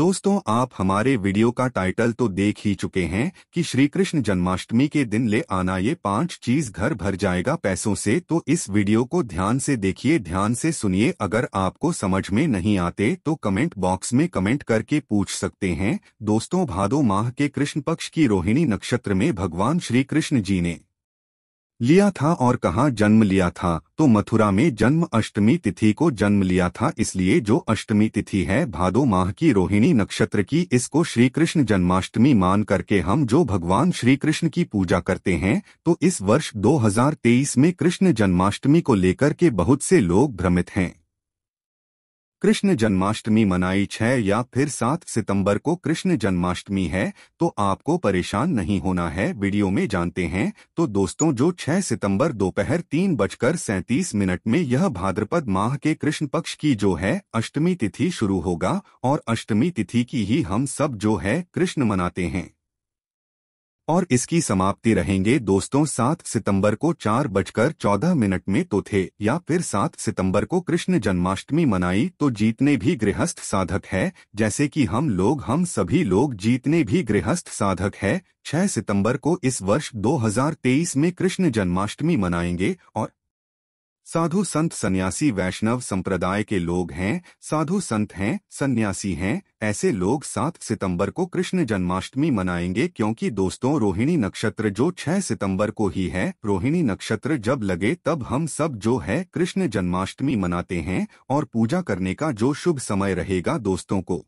दोस्तों आप हमारे वीडियो का टाइटल तो देख ही चुके हैं कि श्री कृष्ण जन्माष्टमी के दिन ले आना ये पांच चीज घर भर जाएगा पैसों से तो इस वीडियो को ध्यान से देखिए ध्यान से सुनिए अगर आपको समझ में नहीं आते तो कमेंट बॉक्स में कमेंट करके पूछ सकते हैं दोस्तों भादो माह के कृष्ण पक्ष की रोहिणी नक्षत्र में भगवान श्री कृष्ण जी ने लिया था और कहाँ जन्म लिया था तो मथुरा में जन्म अष्टमी तिथि को जन्म लिया था इसलिए जो अष्टमी तिथि है भादो माह की रोहिणी नक्षत्र की इसको श्री कृष्ण जन्माष्टमी मान करके हम जो भगवान श्री कृष्ण की पूजा करते हैं तो इस वर्ष 2023 में कृष्ण जन्माष्टमी को लेकर के बहुत से लोग भ्रमित हैं कृष्ण जन्माष्टमी मनाई छह या फिर सात सितंबर को कृष्ण जन्माष्टमी है तो आपको परेशान नहीं होना है वीडियो में जानते हैं तो दोस्तों जो छह सितंबर दोपहर तीन बजकर सैतीस मिनट में यह भाद्रपद माह के कृष्ण पक्ष की जो है अष्टमी तिथि शुरू होगा और अष्टमी तिथि की ही हम सब जो है कृष्ण मनाते हैं और इसकी समाप्ति रहेंगे दोस्तों सात सितंबर को चार बजकर चौदह मिनट में तो थे या फिर सात सितंबर को कृष्ण जन्माष्टमी मनाई तो जीतने भी गृहस्थ साधक है जैसे कि हम लोग हम सभी लोग जीतने भी गृहस्थ साधक है 6 सितंबर को इस वर्ष 2023 में कृष्ण जन्माष्टमी मनाएंगे और साधु संत सन्यासी वैष्णव संप्रदाय के लोग हैं साधु संत हैं सन्यासी हैं ऐसे लोग 7 सितंबर को कृष्ण जन्माष्टमी मनाएंगे क्योंकि दोस्तों रोहिणी नक्षत्र जो 6 सितंबर को ही है रोहिणी नक्षत्र जब लगे तब हम सब जो है कृष्ण जन्माष्टमी मनाते हैं और पूजा करने का जो शुभ समय रहेगा दोस्तों को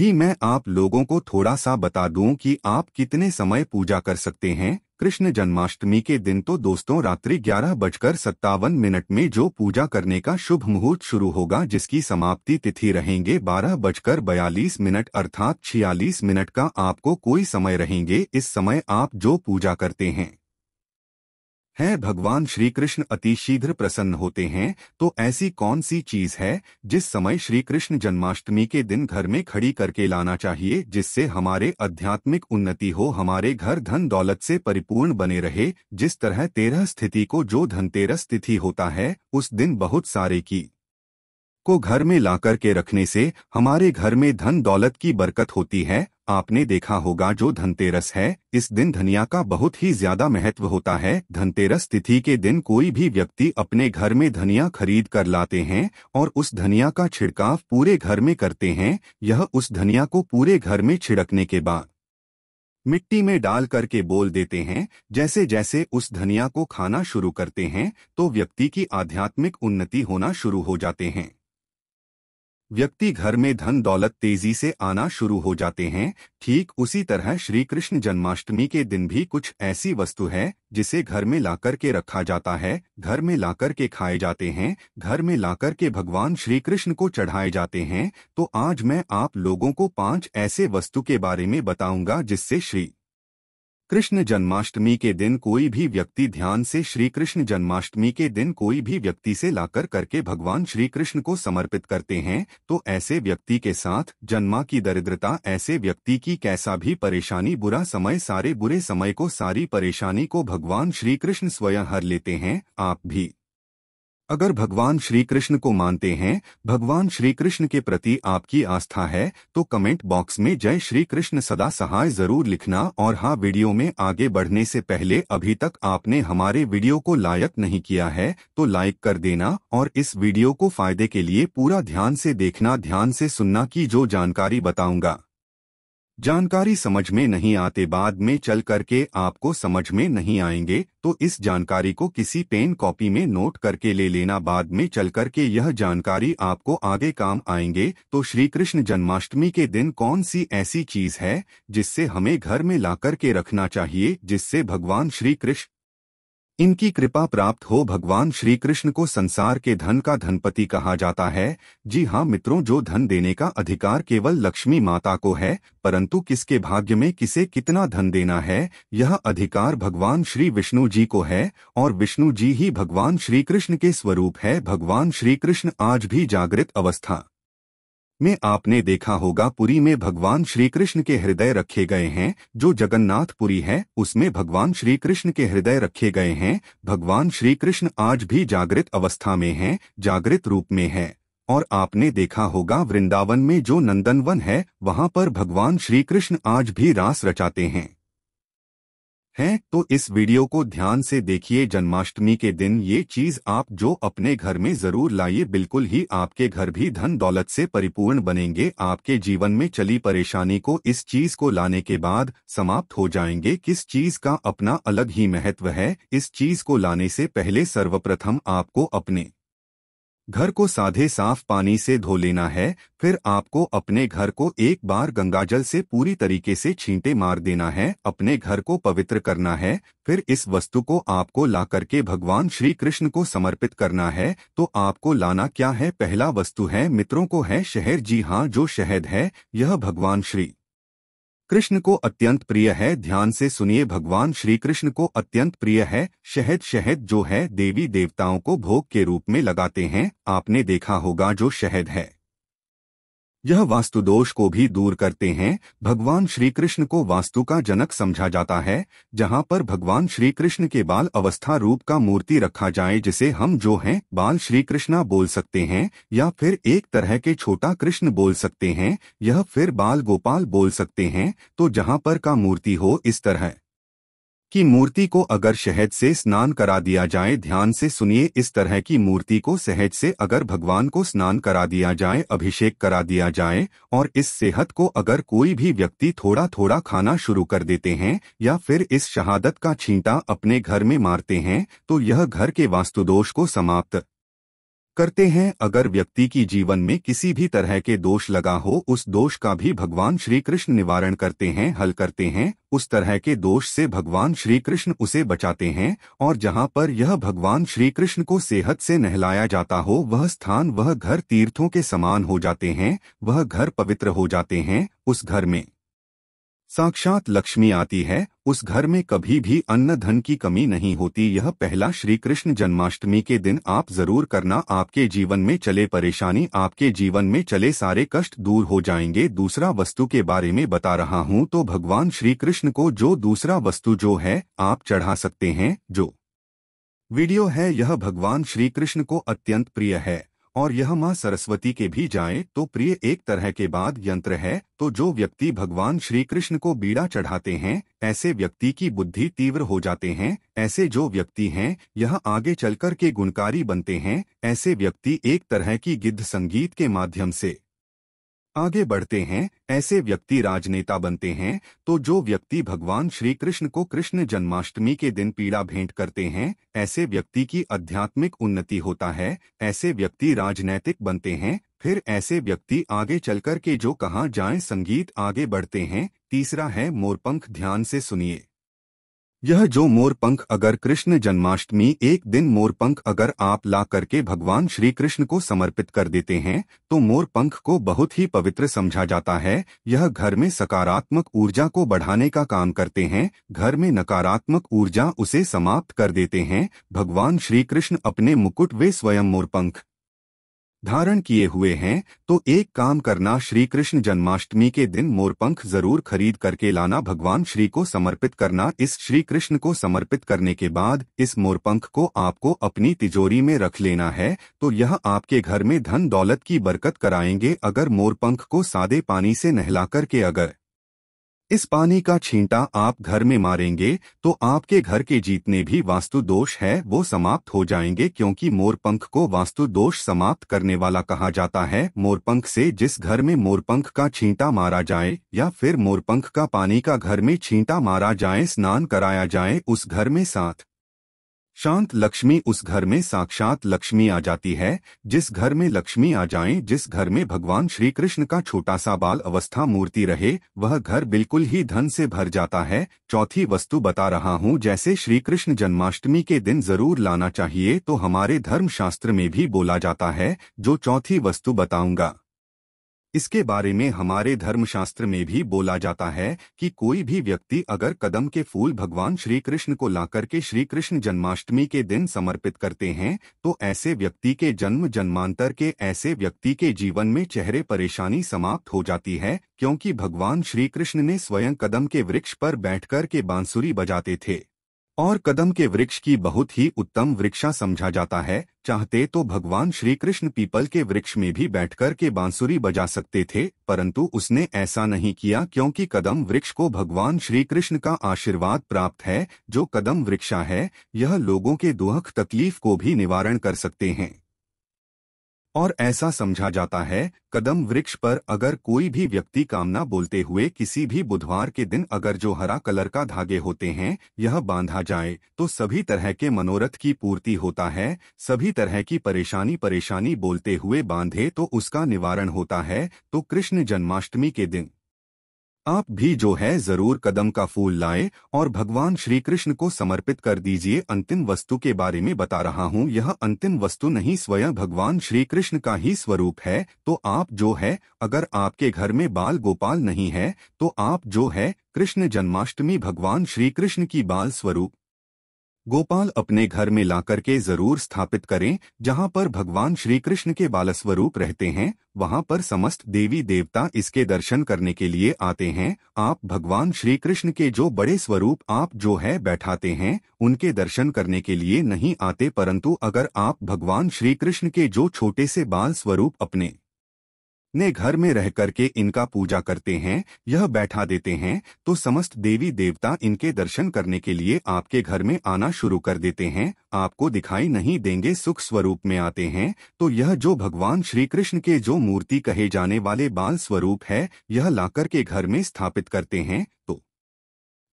भी मैं आप लोगों को थोड़ा सा बता दूं कि आप कितने समय पूजा कर सकते हैं कृष्ण जन्माष्टमी के दिन तो दोस्तों रात्रि ग्यारह बजकर सत्तावन मिनट में जो पूजा करने का शुभ मुहूर्त शुरू होगा जिसकी समाप्ति तिथि रहेंगे बारह बजकर बयालीस मिनट अर्थात छियालीस मिनट का आपको कोई समय रहेंगे इस समय आप जो पूजा करते हैं है भगवान श्री कृष्ण अतिशीघ्र प्रसन्न होते हैं तो ऐसी कौन सी चीज है जिस समय श्री कृष्ण जन्माष्टमी के दिन घर में खड़ी करके लाना चाहिए जिससे हमारे आध्यात्मिक उन्नति हो हमारे घर धन दौलत से परिपूर्ण बने रहे जिस तरह तेरह स्थिति को जो धनतेरस तिथि होता है उस दिन बहुत सारे की को घर में ला के रखने से हमारे घर में धन दौलत की बरकत होती है आपने देखा होगा जो धनतेरस है इस दिन धनिया का बहुत ही ज्यादा महत्व होता है धनतेरस तिथि के दिन कोई भी व्यक्ति अपने घर में धनिया खरीद कर लाते हैं और उस धनिया का छिड़काव पूरे घर में करते हैं यह उस धनिया को पूरे घर में छिड़कने के बाद मिट्टी में डाल करके बोल देते हैं जैसे जैसे उस धनिया को खाना शुरू करते हैं तो व्यक्ति की आध्यात्मिक उन्नति होना शुरू हो जाते हैं व्यक्ति घर में धन दौलत तेजी से आना शुरू हो जाते हैं ठीक उसी तरह श्री कृष्ण जन्माष्टमी के दिन भी कुछ ऐसी वस्तु है जिसे घर में लाकर के रखा जाता है घर में लाकर के खाए जाते हैं घर में लाकर के भगवान श्री कृष्ण को चढ़ाए जाते हैं तो आज मैं आप लोगों को पांच ऐसे वस्तु के बारे में बताऊंगा जिससे श्री कृष्ण जन्माष्टमी के दिन कोई भी व्यक्ति ध्यान से श्री कृष्ण जन्माष्टमी के दिन कोई भी व्यक्ति से लाकर करके भगवान श्री कृष्ण को समर्पित करते हैं तो ऐसे व्यक्ति के साथ जन्मा की दरिद्रता ऐसे व्यक्ति की कैसा भी परेशानी बुरा समय सारे बुरे समय को सारी परेशानी को भगवान श्री कृष्ण स्वयं हर लेते हैं आप भी अगर भगवान श्री कृष्ण को मानते हैं भगवान श्री कृष्ण के प्रति आपकी आस्था है तो कमेंट बॉक्स में जय श्री कृष्ण सदा सहाय जरूर लिखना और हाँ वीडियो में आगे बढ़ने से पहले अभी तक आपने हमारे वीडियो को लायक नहीं किया है तो लाइक कर देना और इस वीडियो को फायदे के लिए पूरा ध्यान से देखना ध्यान से सुनना की जो जानकारी बताऊंगा जानकारी समझ में नहीं आते बाद में चल करके आपको समझ में नहीं आएंगे तो इस जानकारी को किसी पेन कॉपी में नोट करके ले लेना बाद में चल करके यह जानकारी आपको आगे काम आएंगे तो श्री कृष्ण जन्माष्टमी के दिन कौन सी ऐसी चीज है जिससे हमें घर में ला करके रखना चाहिए जिससे भगवान श्री कृष्ण इनकी कृपा प्राप्त हो भगवान श्री कृष्ण को संसार के धन का धनपति कहा जाता है जी हाँ मित्रों जो धन देने का अधिकार केवल लक्ष्मी माता को है परंतु किसके भाग्य में किसे कितना धन देना है यह अधिकार भगवान श्री विष्णु जी को है और विष्णु जी ही भगवान श्री कृष्ण के स्वरूप है भगवान श्री कृष्ण आज भी जागृत अवस्था में आपने देखा होगा पुरी में भगवान श्री कृष्ण के हृदय रखे गए हैं जो जगन्नाथपुरी है उसमें भगवान श्री कृष्ण के हृदय रखे गए हैं भगवान श्री कृष्ण आज भी जागृत अवस्था में हैं, जागृत रूप में हैं। और आपने देखा होगा वृंदावन में जो नंदनवन है वहाँ पर भगवान श्री कृष्ण आज भी रास रचाते हैं हैं तो इस वीडियो को ध्यान से देखिए जन्माष्टमी के दिन ये चीज आप जो अपने घर में जरूर लाइए बिल्कुल ही आपके घर भी धन दौलत से परिपूर्ण बनेंगे आपके जीवन में चली परेशानी को इस चीज को लाने के बाद समाप्त हो जाएंगे किस चीज का अपना अलग ही महत्व है इस चीज को लाने से पहले सर्वप्रथम आपको अपने घर को साधे साफ पानी से धो लेना है फिर आपको अपने घर को एक बार गंगाजल से पूरी तरीके से छींटे मार देना है अपने घर को पवित्र करना है फिर इस वस्तु को आपको ला करके भगवान श्री कृष्ण को समर्पित करना है तो आपको लाना क्या है पहला वस्तु है मित्रों को है शहर जी हाँ जो शहद है यह भगवान श्री कृष्ण को अत्यंत प्रिय है ध्यान से सुनिए भगवान श्री कृष्ण को अत्यंत प्रिय है शहद शहद जो है देवी देवताओं को भोग के रूप में लगाते हैं आपने देखा होगा जो शहद है यह वास्तुदोष को भी दूर करते हैं भगवान श्री कृष्ण को वास्तु का जनक समझा जाता है जहाँ पर भगवान श्री कृष्ण के बाल अवस्था रूप का मूर्ति रखा जाए जिसे हम जो हैं बाल श्री कृष्णा बोल सकते हैं या फिर एक तरह के छोटा कृष्ण बोल सकते हैं यह फिर बाल गोपाल बोल सकते हैं तो जहाँ पर का मूर्ति हो इस तरह की मूर्ति को अगर शहद से स्नान करा दिया जाए ध्यान से सुनिए इस तरह की मूर्ति को सहज से अगर भगवान को स्नान करा दिया जाए अभिषेक करा दिया जाए और इस सेहत को अगर कोई भी व्यक्ति थोड़ा थोड़ा खाना शुरू कर देते हैं या फिर इस शहादत का छींटा अपने घर में मारते हैं तो यह घर के वास्तुदोष को समाप्त करते हैं अगर व्यक्ति की जीवन में किसी भी तरह के दोष लगा हो उस दोष का भी भगवान श्री कृष्ण निवारण करते हैं हल करते हैं उस तरह के दोष से भगवान श्री कृष्ण उसे बचाते हैं और जहाँ पर यह भगवान श्री कृष्ण को सेहत से नहलाया जाता हो वह स्थान वह घर तीर्थों के समान हो जाते हैं वह घर पवित्र हो जाते हैं उस घर में साक्षात लक्ष्मी आती है उस घर में कभी भी अन्न धन की कमी नहीं होती यह पहला श्री कृष्ण जन्माष्टमी के दिन आप जरूर करना आपके जीवन में चले परेशानी आपके जीवन में चले सारे कष्ट दूर हो जाएंगे दूसरा वस्तु के बारे में बता रहा हूँ तो भगवान श्री कृष्ण को जो दूसरा वस्तु जो है आप चढ़ा सकते हैं जो वीडियो है यह भगवान श्री कृष्ण को अत्यंत प्रिय है और यह माँ सरस्वती के भी जाए तो प्रिय एक तरह के बाद यंत्र है तो जो व्यक्ति भगवान श्री कृष्ण को बीड़ा चढ़ाते हैं ऐसे व्यक्ति की बुद्धि तीव्र हो जाते हैं ऐसे जो व्यक्ति हैं यह आगे चलकर के गुणकारी बनते हैं ऐसे व्यक्ति एक तरह की गिद्ध संगीत के माध्यम से आगे बढ़ते हैं ऐसे व्यक्ति राजनेता बनते हैं तो जो व्यक्ति भगवान श्री कृष्ण को कृष्ण जन्माष्टमी के दिन पीड़ा भेंट करते हैं ऐसे व्यक्ति की आध्यात्मिक उन्नति होता है ऐसे व्यक्ति राजनैतिक बनते हैं फिर ऐसे व्यक्ति आगे चलकर के जो कहाँ जाए संगीत आगे बढ़ते हैं तीसरा है मोरपंख ध्यान से सुनिए यह जो मोरपंख अगर कृष्ण जन्माष्टमी एक दिन मोरपंख अगर आप ला करके भगवान श्री कृष्ण को समर्पित कर देते हैं तो मोरपंख को बहुत ही पवित्र समझा जाता है यह घर में सकारात्मक ऊर्जा को बढ़ाने का काम करते हैं घर में नकारात्मक ऊर्जा उसे समाप्त कर देते हैं भगवान श्री कृष्ण अपने मुकुट वे स्वयं मोरपंख धारण किए हुए हैं तो एक काम करना श्री कृष्ण जन्माष्टमी के दिन मोरपंख जरूर खरीद करके लाना भगवान श्री को समर्पित करना इस श्री कृष्ण को समर्पित करने के बाद इस मोरपंख को आपको अपनी तिजोरी में रख लेना है तो यह आपके घर में धन दौलत की बरकत कराएंगे अगर मोरपंख को सादे पानी से नहला करके अगर इस पानी का छींटा आप घर में मारेंगे तो आपके घर के जीतने भी वास्तु दोष है वो समाप्त हो जाएंगे क्योंकि मोरपंख को वास्तु दोष समाप्त करने वाला कहा जाता है मोरपंख से जिस घर में मोरपंख का छींटा मारा जाए या फिर मोरपंख का पानी का घर में छींटा मारा जाए स्नान कराया जाए उस घर में साथ शांत लक्ष्मी उस घर में साक्षात लक्ष्मी आ जाती है जिस घर में लक्ष्मी आ जाए जिस घर में भगवान श्री कृष्ण का छोटा सा बाल अवस्था मूर्ति रहे वह घर बिल्कुल ही धन से भर जाता है चौथी वस्तु बता रहा हूँ जैसे श्री कृष्ण जन्माष्टमी के दिन जरूर लाना चाहिए तो हमारे धर्म शास्त्र में भी बोला जाता है जो चौथी वस्तु बताऊंगा इसके बारे में हमारे धर्मशास्त्र में भी बोला जाता है कि कोई भी व्यक्ति अगर कदम के फूल भगवान श्री कृष्ण को लाकर के श्री कृष्ण जन्माष्टमी के दिन समर्पित करते हैं तो ऐसे व्यक्ति के जन्म जन्मांतर के ऐसे व्यक्ति के जीवन में चेहरे परेशानी समाप्त हो जाती है क्योंकि भगवान श्री कृष्ण ने स्वयं कदम के वृक्ष पर बैठकर के बांसुरी बजाते थे और कदम के वृक्ष की बहुत ही उत्तम वृक्षा समझा जाता है चाहते तो भगवान श्री कृष्ण पीपल के वृक्ष में भी बैठकर के बांसुरी बजा सकते थे परंतु उसने ऐसा नहीं किया क्योंकि कदम वृक्ष को भगवान श्री कृष्ण का आशीर्वाद प्राप्त है जो कदम वृक्षा है यह लोगों के दुहक तकलीफ को भी निवारण कर सकते हैं और ऐसा समझा जाता है कदम वृक्ष पर अगर कोई भी व्यक्ति कामना बोलते हुए किसी भी बुधवार के दिन अगर जो हरा कलर का धागे होते हैं यह बांधा जाए तो सभी तरह के मनोरथ की पूर्ति होता है सभी तरह की परेशानी परेशानी बोलते हुए बांधे तो उसका निवारण होता है तो कृष्ण जन्माष्टमी के दिन आप भी जो है जरूर कदम का फूल लाए और भगवान श्री कृष्ण को समर्पित कर दीजिए अंतिम वस्तु के बारे में बता रहा हूँ यह अंतिम वस्तु नहीं स्वयं भगवान श्री कृष्ण का ही स्वरूप है तो आप जो है अगर आपके घर में बाल गोपाल नहीं है तो आप जो है कृष्ण जन्माष्टमी भगवान श्री कृष्ण की बाल स्वरूप गोपाल अपने घर में लाकर के जरूर स्थापित करें जहां पर भगवान श्री कृष्ण के बालस्वरूप रहते हैं वहां पर समस्त देवी देवता इसके दर्शन करने के लिए आते हैं आप भगवान श्री कृष्ण के जो बड़े स्वरूप आप जो है बैठाते हैं उनके दर्शन करने के लिए नहीं आते परंतु अगर आप भगवान श्री कृष्ण के जो छोटे से बाल स्वरूप अपने ने घर में रह करके इनका पूजा करते हैं यह बैठा देते हैं तो समस्त देवी देवता इनके दर्शन करने के लिए आपके घर में आना शुरू कर देते हैं आपको दिखाई नहीं देंगे सुख स्वरूप में आते हैं तो यह जो भगवान श्री कृष्ण के जो मूर्ति कहे जाने वाले बाल स्वरूप है यह लाकर के घर में स्थापित करते हैं तो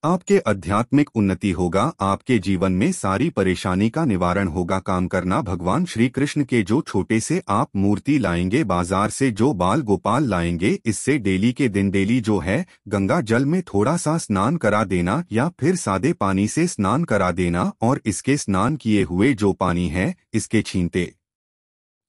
आपके आध्यात्मिक उन्नति होगा आपके जीवन में सारी परेशानी का निवारण होगा काम करना भगवान श्री कृष्ण के जो छोटे से आप मूर्ति लाएंगे बाजार से जो बाल गोपाल लाएंगे इससे डेली के दिन डेली जो है गंगा जल में थोड़ा सा स्नान करा देना या फिर सादे पानी से स्नान करा देना और इसके स्नान किए हुए जो पानी है इसके छीनते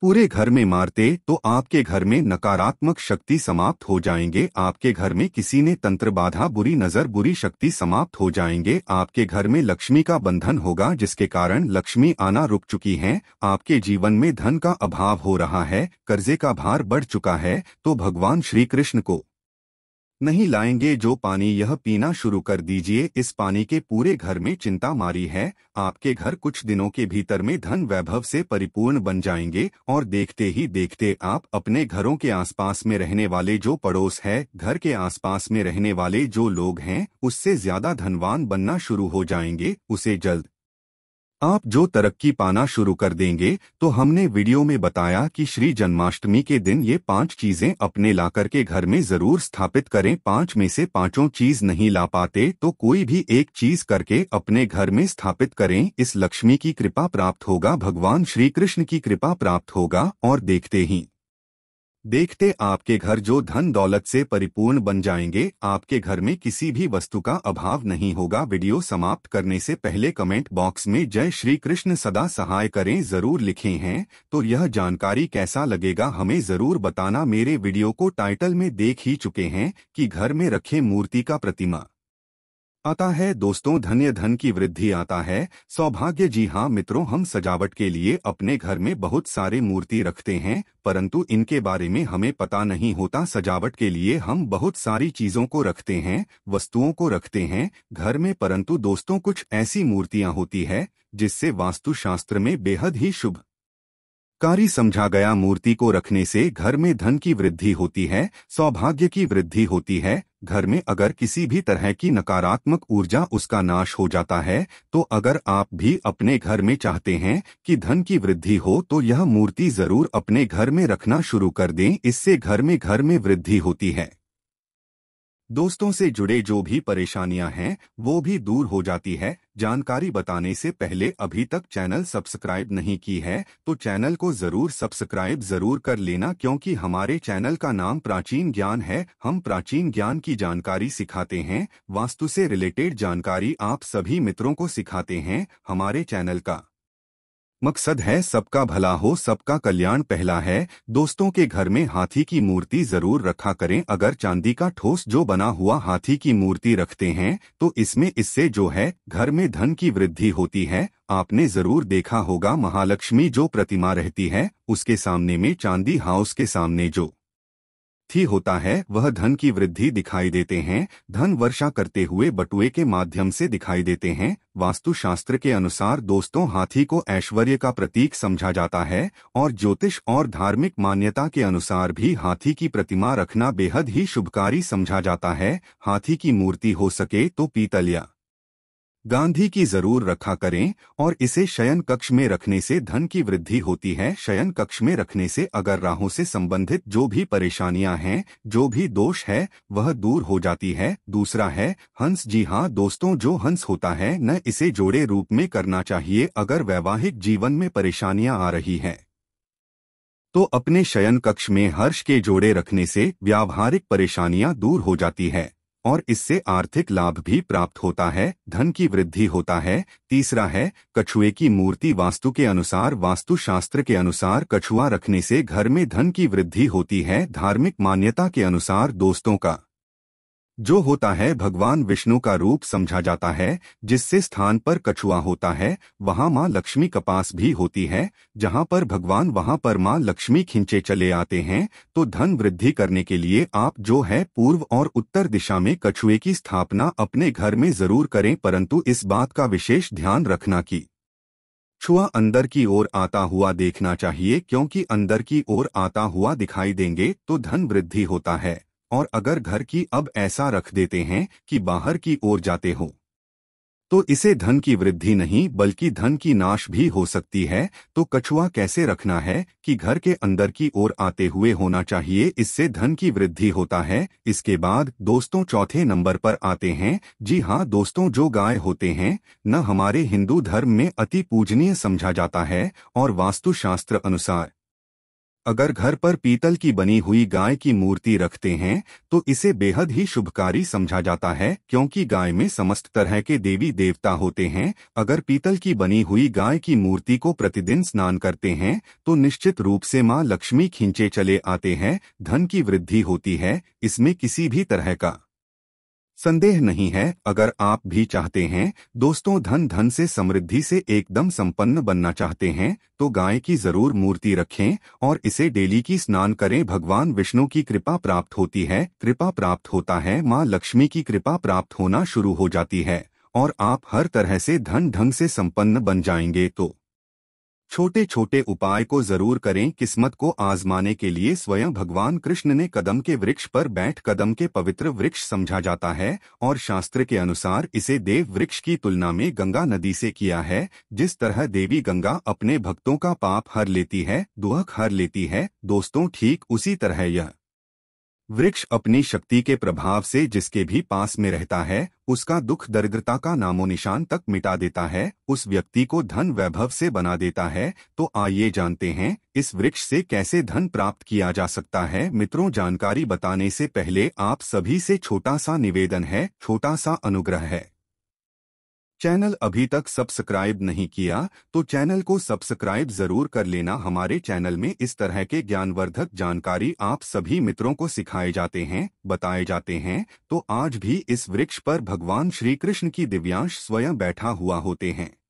पूरे घर में मारते तो आपके घर में नकारात्मक शक्ति समाप्त हो जाएंगे आपके घर में किसी ने तंत्र बाधा बुरी नजर बुरी शक्ति समाप्त हो जाएंगे आपके घर में लक्ष्मी का बंधन होगा जिसके कारण लक्ष्मी आना रुक चुकी है आपके जीवन में धन का अभाव हो रहा है कर्जे का भार बढ़ चुका है तो भगवान श्री कृष्ण को नहीं लाएंगे जो पानी यह पीना शुरू कर दीजिए इस पानी के पूरे घर में चिंता मारी है आपके घर कुछ दिनों के भीतर में धन वैभव से परिपूर्ण बन जाएंगे और देखते ही देखते आप अपने घरों के आसपास में रहने वाले जो पड़ोस है घर के आसपास में रहने वाले जो लोग हैं उससे ज्यादा धनवान बनना शुरू हो जाएंगे उसे जल्द आप जो तरक्की पाना शुरू कर देंगे तो हमने वीडियो में बताया कि श्री जन्माष्टमी के दिन ये पांच चीजें अपने लाकर के घर में जरूर स्थापित करें पांच में से पांचों चीज नहीं ला पाते तो कोई भी एक चीज करके अपने घर में स्थापित करें इस लक्ष्मी की कृपा प्राप्त होगा भगवान श्री कृष्ण की कृपा प्राप्त होगा और देखते ही देखते आपके घर जो धन दौलत से परिपूर्ण बन जाएंगे आपके घर में किसी भी वस्तु का अभाव नहीं होगा वीडियो समाप्त करने से पहले कमेंट बॉक्स में जय श्री कृष्ण सदा सहाय करें जरूर लिखे हैं तो यह जानकारी कैसा लगेगा हमें जरूर बताना मेरे वीडियो को टाइटल में देख ही चुके हैं कि घर में रखे मूर्ति का प्रतिमा आता है दोस्तों धन्य धन की वृद्धि आता है सौभाग्य जी हाँ मित्रों हम सजावट के लिए अपने घर में बहुत सारे मूर्ति रखते हैं परंतु इनके बारे में हमें पता नहीं होता सजावट के लिए हम बहुत सारी चीजों को रखते हैं वस्तुओं को रखते हैं घर में परंतु दोस्तों कुछ ऐसी मूर्तियां होती है जिससे वास्तुशास्त्र में बेहद ही शुभ कारी समझा गया मूर्ति को रखने से घर में धन की वृद्धि होती है सौभाग्य की वृद्धि होती है घर में अगर किसी भी तरह की नकारात्मक ऊर्जा उसका नाश हो जाता है तो अगर आप भी अपने घर में चाहते हैं कि धन की वृद्धि हो तो यह मूर्ति जरूर अपने घर में रखना शुरू कर दें इससे घर में घर में वृद्धि होती है दोस्तों से जुड़े जो भी परेशानियां हैं वो भी दूर हो जाती है जानकारी बताने से पहले अभी तक चैनल सब्सक्राइब नहीं की है तो चैनल को जरूर सब्सक्राइब जरूर कर लेना क्योंकि हमारे चैनल का नाम प्राचीन ज्ञान है हम प्राचीन ज्ञान की जानकारी सिखाते हैं वास्तु से रिलेटेड जानकारी आप सभी मित्रों को सिखाते हैं हमारे चैनल का मकसद है सबका भला हो सबका कल्याण पहला है दोस्तों के घर में हाथी की मूर्ति जरूर रखा करें अगर चांदी का ठोस जो बना हुआ हाथी की मूर्ति रखते हैं तो इसमें इससे जो है घर में धन की वृद्धि होती है आपने जरूर देखा होगा महालक्ष्मी जो प्रतिमा रहती है उसके सामने में चांदी हाउस के सामने जो ही होता है वह धन की वृद्धि दिखाई देते हैं धन वर्षा करते हुए बटुए के माध्यम से दिखाई देते हैं वास्तु शास्त्र के अनुसार दोस्तों हाथी को ऐश्वर्य का प्रतीक समझा जाता है और ज्योतिष और धार्मिक मान्यता के अनुसार भी हाथी की प्रतिमा रखना बेहद ही शुभकारी समझा जाता है हाथी की मूर्ति हो सके तो पीतलिया गांधी की जरूर रखा करें और इसे शयन कक्ष में रखने से धन की वृद्धि होती है शयन कक्ष में रखने से अगर राहों से संबंधित जो भी परेशानियां हैं जो भी दोष है वह दूर हो जाती है दूसरा है हंस जी हाँ दोस्तों जो हंस होता है न इसे जोड़े रूप में करना चाहिए अगर वैवाहिक जीवन में परेशानियां आ रही हैं तो अपने शयन कक्ष में हर्ष के जोड़े रखने से व्यावहारिक परेशानियां दूर हो जाती है और इससे आर्थिक लाभ भी प्राप्त होता है धन की वृद्धि होता है तीसरा है कछुए की मूर्ति वास्तु के अनुसार वास्तु शास्त्र के अनुसार कछुआ रखने से घर में धन की वृद्धि होती है धार्मिक मान्यता के अनुसार दोस्तों का जो होता है भगवान विष्णु का रूप समझा जाता है जिससे स्थान पर कछुआ होता है वहां मां लक्ष्मी कपास भी होती है जहां पर भगवान वहां पर मां लक्ष्मी खिंचे चले आते हैं तो धन वृद्धि करने के लिए आप जो है पूर्व और उत्तर दिशा में कछुए की स्थापना अपने घर में जरूर करें परंतु इस बात का विशेष ध्यान रखना की छुआ अंदर की ओर आता हुआ देखना चाहिए क्योंकि अंदर की ओर आता हुआ दिखाई देंगे तो धन वृद्धि होता है और अगर घर की अब ऐसा रख देते हैं कि बाहर की ओर जाते हो तो इसे धन की वृद्धि नहीं बल्कि धन की नाश भी हो सकती है तो कछुआ कैसे रखना है कि घर के अंदर की ओर आते हुए होना चाहिए इससे धन की वृद्धि होता है इसके बाद दोस्तों चौथे नंबर पर आते हैं जी हाँ दोस्तों जो गाय होते हैं न हमारे हिंदू धर्म में अति पूजनीय समझा जाता है और वास्तुशास्त्र अनुसार अगर घर पर पीतल की बनी हुई गाय की मूर्ति रखते हैं तो इसे बेहद ही शुभकारी समझा जाता है क्योंकि गाय में समस्त तरह के देवी देवता होते हैं अगर पीतल की बनी हुई गाय की मूर्ति को प्रतिदिन स्नान करते हैं तो निश्चित रूप से माँ लक्ष्मी खींचे चले आते हैं धन की वृद्धि होती है इसमें किसी भी तरह का संदेह नहीं है अगर आप भी चाहते हैं दोस्तों धन धन से समृद्धि से एकदम संपन्न बनना चाहते हैं तो गाय की जरूर मूर्ति रखें और इसे डेली की स्नान करें भगवान विष्णु की कृपा प्राप्त होती है कृपा प्राप्त होता है माँ लक्ष्मी की कृपा प्राप्त होना शुरू हो जाती है और आप हर तरह से धन ढंग से संपन्न बन जाएंगे तो छोटे छोटे उपाय को जरूर करें किस्मत को आजमाने के लिए स्वयं भगवान कृष्ण ने कदम के वृक्ष पर बैठ कदम के पवित्र वृक्ष समझा जाता है और शास्त्र के अनुसार इसे देव वृक्ष की तुलना में गंगा नदी से किया है जिस तरह देवी गंगा अपने भक्तों का पाप हर लेती है दुहक हर लेती है दोस्तों ठीक उसी तरह यह वृक्ष अपनी शक्ति के प्रभाव से जिसके भी पास में रहता है उसका दुख दरिद्रता का नामो निशान तक मिटा देता है उस व्यक्ति को धन वैभव से बना देता है तो आइए जानते हैं इस वृक्ष से कैसे धन प्राप्त किया जा सकता है मित्रों जानकारी बताने से पहले आप सभी से छोटा सा निवेदन है छोटा सा अनुग्रह है चैनल अभी तक सब्सक्राइब नहीं किया तो चैनल को सब्सक्राइब जरूर कर लेना हमारे चैनल में इस तरह के ज्ञानवर्धक जानकारी आप सभी मित्रों को सिखाए जाते हैं बताए जाते हैं तो आज भी इस वृक्ष पर भगवान श्री कृष्ण की दिव्यांश स्वयं बैठा हुआ होते हैं